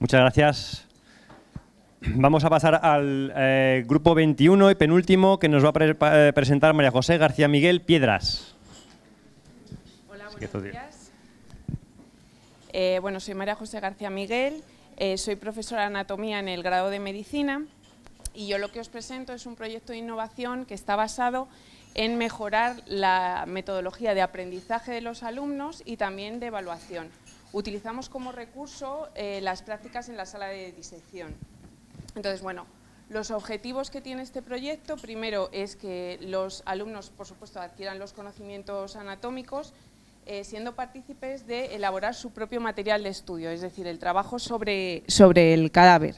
Muchas gracias. Vamos a pasar al eh, grupo 21 y penúltimo que nos va a eh, presentar María José García Miguel Piedras. Hola, buenos días. Eh, bueno, soy María José García Miguel, soy profesora de anatomía en el grado de medicina y yo lo que os presento es un proyecto de innovación que está basado en mejorar la metodología de aprendizaje de los alumnos y también de evaluación utilizamos como recurso eh, las prácticas en la sala de disección. Entonces, bueno, los objetivos que tiene este proyecto, primero es que los alumnos, por supuesto, adquieran los conocimientos anatómicos, eh, siendo partícipes de elaborar su propio material de estudio, es decir, el trabajo sobre, el cadáver.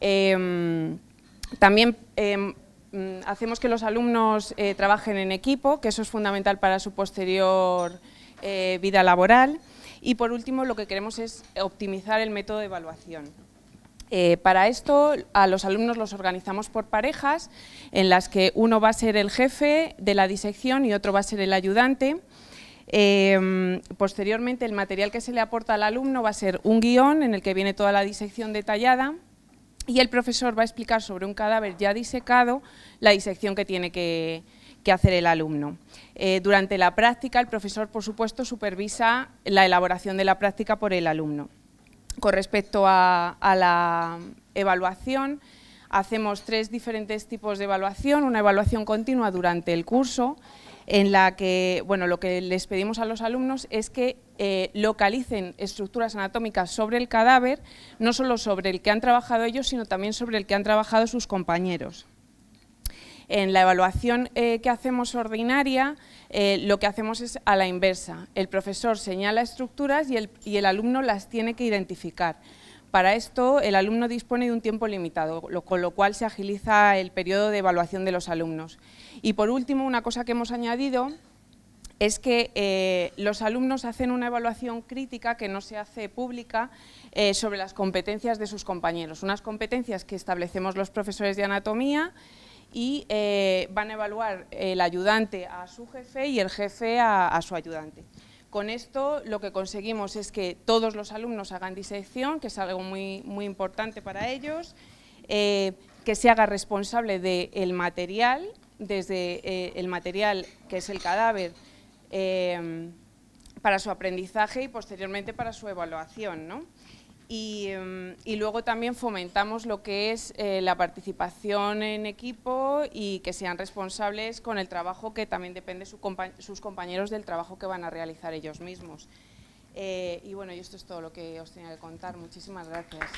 Em, también em, mm, hacemos que los alumnos eh, trabajen en equipo, que eso es fundamental para su posterior vida laboral. Y por último, lo que queremos es optimizar el método de evaluación. Eh, para esto a los alumnos los organizamos por parejas en las que uno va a ser el jefe de la disección y otro va a ser el ayudante. Em, posteriormente el material que se le aporta al alumno va a ser un guión en el que viene toda la disección detallada y el profesor va a explicar sobre un cadáver ya disecado la disección que tiene que, que hacer el alumno. Eh, durante la práctica, el profesor, por supuesto, supervisa la elaboración de la práctica por el alumno. Con respecto a, la evaluación, hacemos tres diferentes tipos de evaluación, una evaluación continua durante el curso, en la que, bueno, lo que les pedimos a los alumnos es que eh, localicen estructuras anatómicas sobre el cadáver, no solo sobre el que han trabajado ellos, sino también sobre el que han trabajado sus compañeros. En la evaluación eh, que hacemos ordinaria, eh, lo que hacemos es a la inversa. El profesor señala estructuras y el, alumno las tiene que identificar. Para esto, el alumno dispone de un tiempo limitado, con lo cual se agiliza el periodo de evaluación de los alumnos. Y por último, una cosa que hemos añadido es que eh, los alumnos hacen una evaluación crítica que no se hace pública sobre las competencias de sus compañeros, unas competencias que establecemos los profesores de anatomía, y eh, van a evaluar el ayudante a su jefe y el jefe a, su ayudante. Con esto lo que conseguimos es que todos los alumnos hagan disección, que es algo muy, muy importante para ellos, eh, que se haga responsable del material, desde eh, el material que es el cadáver, para su aprendizaje y posteriormente para su evaluación. ¿no? Mm, y, luego también fomentamos lo que es eh, la participación en equipo y que sean responsables con el trabajo que también depende sus compañeros del trabajo que van a realizar ellos mismos. Eh, y bueno, y esto es todo lo que os tenía que contar. Muchísimas gracias.